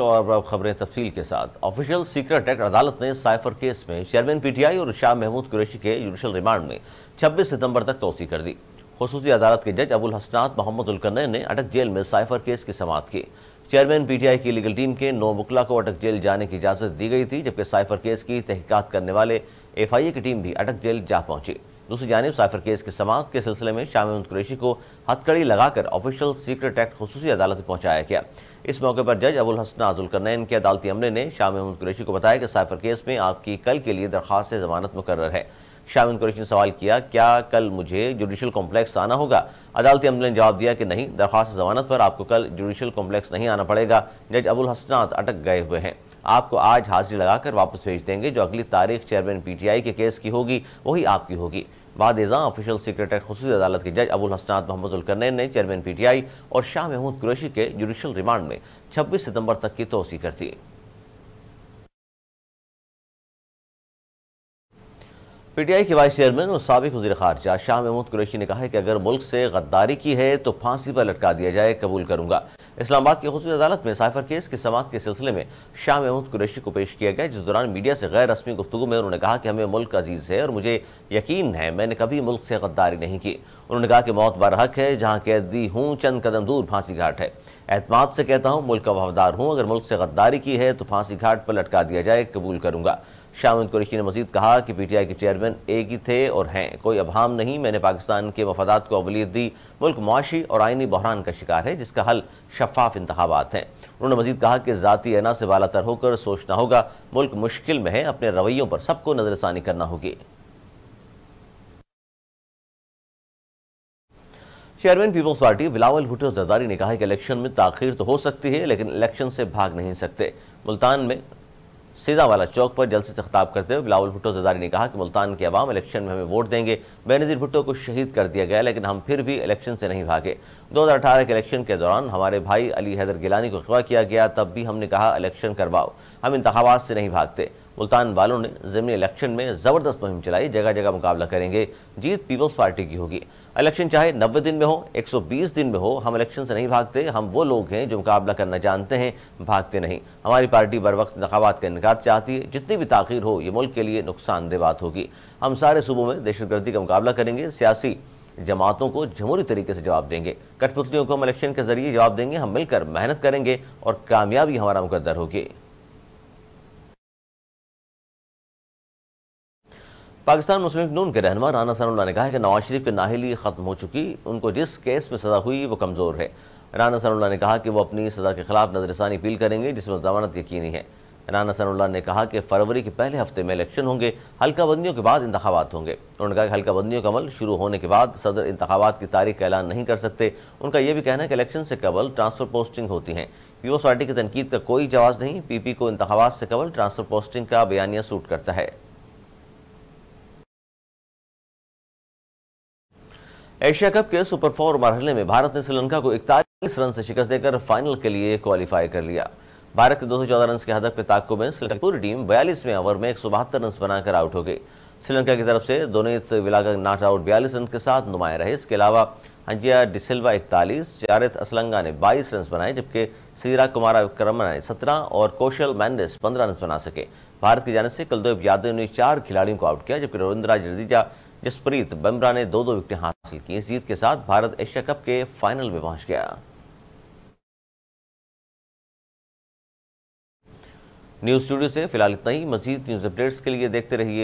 और अब खबरें तफसील के साथ ऑफिशियल सीक्रेट एक्ट अदालत ने साइफर केस में चेयरमैन पीटीआई और शाह महमूद कुरैशी के जुडिशल रिमांड में 26 सितंबर तक तोसी कर दी खसूसी अदालत के जज अबुल हसनात मोहम्मद उलकन्न ने अटक जेल में साइफर केस की समाप्त की चेयरमैन पीटीआई की लीगल टीम के नौ बुकला को अटक जेल जाने की इजाज़त दी गई थी जबकि साइफर केस की तहकीकत करने वाले एफ की टीम भी अटक जेल जा पहुंची दूसरी जानब साइफर केस के समाप्त के सिलसिले में शाह महमूद कुरैशी को हथकड़ी लगाकर ऑफिशियल सीक्रेट एक्ट खसूसी अदालत में पहुंचाया गया इस मौके पर जज अबुल हसन आजुल करनैन के अदालती अमले ने शाह महमूद कुरैशी को बताया कि साइफर केस में आपकी कल के लिए दरख्वास्त जमानत मुकर है शाह महमूद कुरैशी ने सवाल किया क्या कल मुझे जुडिशल कॉम्प्लेक्स आना होगा अदालती अमले ने जवाब दिया कि नहीं दरख्वास्त जमानत पर आपको कल जुडिशल कॉम्प्लेक्स नहीं आना पड़ेगा जज अबुल हसनात अटक गए हुए हैं आपको आज हाजिरी लगाकर वापस भेज देंगे जो अगली तारीख चेयरमैन पीटीआई के केस की होगी वही आपकी होगी बाद एजा ऑफिशियल सेक्रेटरी खसूस अदालत के जज अबुल हसनात मोहम्मद करनैन ने चेयरमैन पी टी आई और शाह महमूद कुरैशी के जुडिशल रिमांड में छब्बीस सितम्बर तक की तोसी कर दी पीटीआई के वाइस चेयरमैन और सबक वजी खारजा शाह महमूद कुरैशी ने कहा है कि अगर मुल्क से गद्दारी की है तो फांसी पर लटका दिया जाए कबूल करूंगा इस्लामाबाद की खसूस अदालत में साइफर केस की समात के सिलसिले में शाह महमूद कुरैशी को पेश किया गया जिस दौरान मीडिया से गैर रस्मी गुफ्तु में उन्होंने कहा कि हमें मुल्क अजीज़ है और मुझे यकीन है मैंने कभी मुल्क से गद्दारी नहीं की उन्होंने कहा कि मौत बरहक है जहाँ कैदी हूँ चंद कदम दूर फांसी घाट है एतमाद से कहता हूँ मुल्क का वफादार हूँ अगर मुल्क से गद्दारी की है तो फांसी घाट पर लटका दिया जाए कबूल करूँगा शामिद कुरैशी ने मजीद कहा कि पी टी आई के चेयरमैन एक ही थे और हैं कोई अभाम नहीं मैंने पाकिस्तान के मफादात को अवलीत दी मुल्क मुआशी और आइनी बहरान का शिकार है जिसका हल शफाफ इंतबात हैं उन्होंने मजीद कहा कि ज़ाती एना से बालातर होकर सोचना होगा मुल्क मुश्किल में है अपने रवैयों पर सबको नज़रसानी करना होगी chairman People's Party Bilawal Bhutto Zardari ने कहा कि इलेक्शन में ताखिर तो हो सकती है लेकिन इलेक्शन से भाग नहीं सकते मुल्तान में सीधा वाला चौक पर जल्द से खिताब करते हुए बिलावल भुट्टो जरदारी ने कहा कि मुल्तान के अवाम इलेक्शन में हमें वोट देंगे बेनजीर भुट्टो को शहीद कर दिया गया लेकिन हम फिर भी इलेक्शन से नहीं भागे 2018 के इलेक्शन के दौरान हमारे भाई अली हैदर गिलानी को अगवा किया गया तब भी हमने कहा इलेक्शन करवाओ हम इंतबात से नहीं भागते मुल्तान वालों ने ज़मनी इलेक्शन में ज़बरदस्त मुहिम चलाई जगह जगह मुकाबला करेंगे जीत पीपल्स पार्टी की होगी इलेक्शन चाहे नब्बे दिन में हो 120 दिन में हो हम इलेक्शन से नहीं भागते हम वो लोग हैं जो मुकाबला करना जानते हैं भागते नहीं हमारी पार्टी बर वक्त नकाबात का इनका चाहती है जितनी भी ताखिर हो ये मुल्क के लिए नुकसानदेह बात होगी हम सारे सूबों में दहशतगर्दी का मुकाबला करेंगे सियासी जमातों को जमहूरी तरीके से जवाब देंगे कठपुतलियों को हम इलेक्शन के जरिए जवाब देंगे हम मिलकर मेहनत करेंगे और कामयाबी हमारा मुकदर होगी पाकिस्तान मुस्लिम नून के रहनमा राना सनल्ला ने कहा है कि नवाज शरीफ की नाहली ख़त्म हो चुकी उनको जिस केस में सज़ा हुई वो कमज़ोर है राना सनल्ला ने कहा कि वो अपनी सज़ा के खिलाफ नजरसानी अपील करेंगे जिसमें जमानत यकीनी है राना सनल्ला ने कहा कि फरवरी के पहले हफ्ते में इलेक्शन होंगे हल्का बंदियों के बाद इंतबात होंगे उन्होंने कहा कि हल्का बंदियों का अमल शुरू होने के बाद सदर इंतबात की तारीख का ऐलान नहीं कर सकते उनका यह भी कहना है कि इलेक्शन से कबल ट्रांसफ़र पोस्टिंग होती हैं पीपल्स पार्टी की तनकीद का कोई जवाब नहीं पीपी को इंतबात से कबल ट्रांसफ़र पोस्टिंग का बयानिया सूट करता है एशिया कप के सुपर फोर मरहले में भारत ने श्रीलंका को इकतालीस रन से शिकस्त देकर फाइनल के लिए क्वालिफाई कर लिया भारत के 214 रन के हदक के ताको में श्रीलंका पूरी टीम बयालीसवें ओवर में एक रन बनाकर आउट हो गई श्रीलंका की तरफ से दोनित विलागा नॉट आउट बयालीस रन के साथ नुमाया रहे इसके अलावा अंजिया डिसिल्वा इकतालीस चारित असलंगा ने बाईस रन बनाए जबकि सीरा कुमारा विक्रम ने सत्रह और कौशल मैंडिस पंद्रह रन बना सके भारत की जानब से कुलदीप यादव ने चार खिलाड़ियों को आउट किया जबकि रविंद्रा जडेजा जसप्रीत बमरा ने दो दो विकेटें हासिल की इस जीत के साथ भारत एशिया कप के फाइनल में पहुंच गया न्यूज स्टूडियो से फिलहाल इतना ही मजीद न्यूज अपडेट्स के लिए देखते रहिए